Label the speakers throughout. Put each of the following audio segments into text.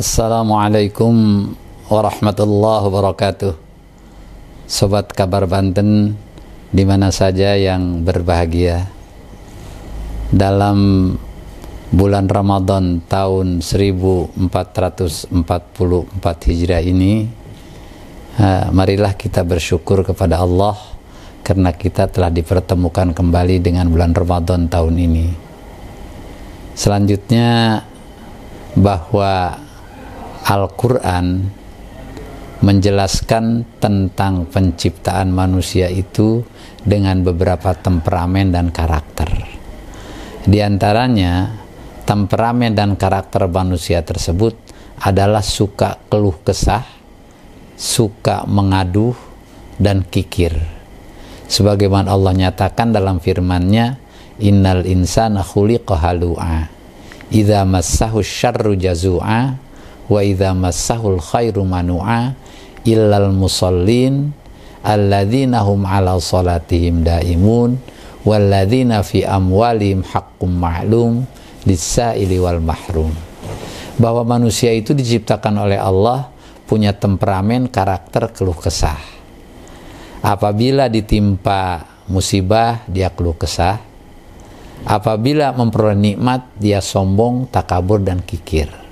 Speaker 1: Assalamualaikum warahmatullahi wabarakatuh Sobat kabar Banten di mana saja yang berbahagia Dalam bulan Ramadan tahun 1444 Hijriah ini eh, Marilah kita bersyukur kepada Allah karena kita telah dipertemukan kembali dengan bulan Ramadan tahun ini Selanjutnya bahwa Al-Quran menjelaskan tentang penciptaan manusia itu dengan beberapa temperamen dan karakter. Di antaranya, temperamen dan karakter manusia tersebut adalah suka keluh kesah, suka mengaduh, dan kikir. Sebagaimana Allah nyatakan dalam firman-Nya, "Innal insana khuliqa halu'a, idza massahu syarru jazu'a." wa idza massahul khairu manu'a illal musallin alladzina hum ala salatihim daimun walladzina fi amwalihim haqqum ma'lum lisaili wal mahrum bahwa manusia itu diciptakan oleh Allah punya temperamen karakter keluh kesah apabila ditimpa musibah dia keluh kesah apabila memperoleh nikmat dia sombong takabur dan kikir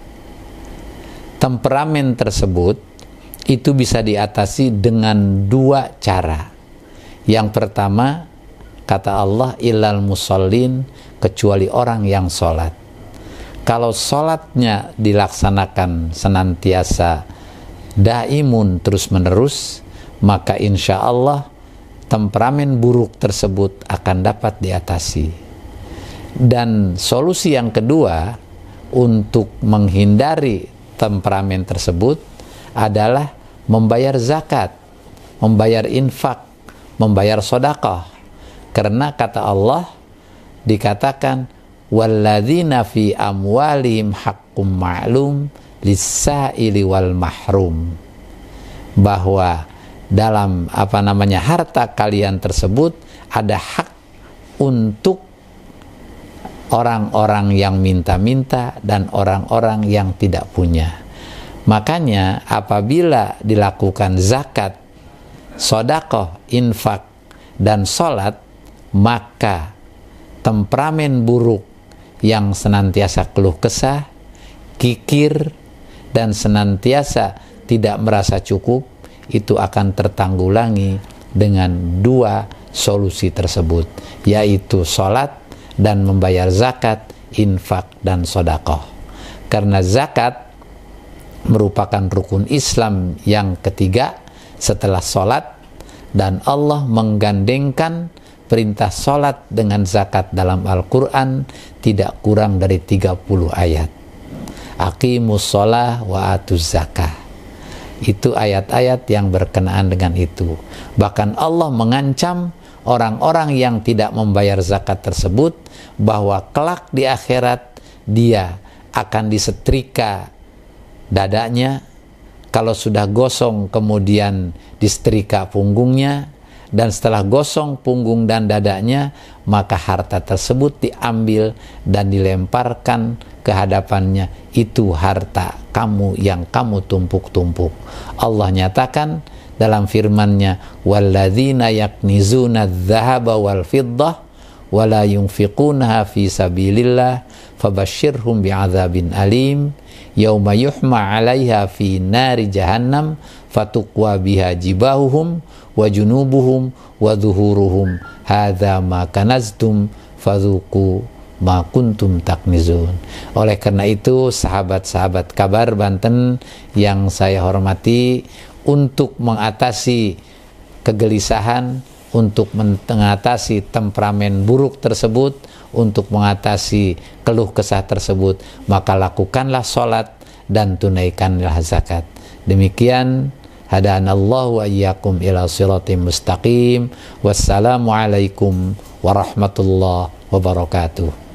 Speaker 1: temperamen tersebut itu bisa diatasi dengan dua cara. Yang pertama, kata Allah, ilal musallin, kecuali orang yang sholat. Kalau sholatnya dilaksanakan senantiasa daimun terus-menerus, maka insya Allah temperamen buruk tersebut akan dapat diatasi. Dan solusi yang kedua, untuk menghindari temperamen tersebut adalah membayar zakat, membayar infak, membayar sodakah. Karena kata Allah dikatakan walladzina fi amwalihim haqqum ma'lum lisaili wal mahrum bahwa dalam apa namanya harta kalian tersebut ada hak untuk orang-orang yang minta-minta dan orang-orang yang tidak punya. Makanya apabila dilakukan zakat, sodakoh, infak, dan sholat, maka temperamen buruk yang senantiasa keluh kesah, kikir, dan senantiasa tidak merasa cukup, itu akan tertanggulangi dengan dua solusi tersebut, yaitu sholat dan membayar zakat, infak, dan sodakoh. Karena zakat merupakan rukun Islam yang ketiga setelah sholat dan Allah menggandengkan perintah sholat dengan zakat dalam Al-Quran tidak kurang dari 30 ayat. Aqimus sholah wa atuz zakah itu ayat-ayat yang berkenaan dengan itu. Bahkan Allah mengancam orang-orang yang tidak membayar zakat tersebut bahwa kelak di akhirat dia akan disetrika dadanya kalau sudah gosong kemudian disetrika punggungnya dan setelah gosong punggung dan dadanya maka harta tersebut diambil dan dilemparkan ke hadapannya itu harta kamu yang kamu tumpuk-tumpuk Allah nyatakan dalam firman-Nya walladzina yaknizuna dzahaba wal fiddah wala yunfiqunaha fi sabilillah fabashshirhum bi'adzabin alim yauma yuhma 'alaiha fi nari jahannam fatuqwa biha jibahuhum wa junubuhum wa dhuhuruhum hadza ma kanaztum fadhuqu ma kuntum taknizun. Oleh karena itu, sahabat-sahabat kabar Banten yang saya hormati, untuk mengatasi kegelisahan, untuk mengatasi temperamen buruk tersebut, untuk mengatasi keluh kesah tersebut, maka lakukanlah sholat dan tunaikanlah zakat. Demikian hadaan Allah wa iyyakum ila siratim mustaqim. Wassalamualaikum warahmatullahi wabarakatuh.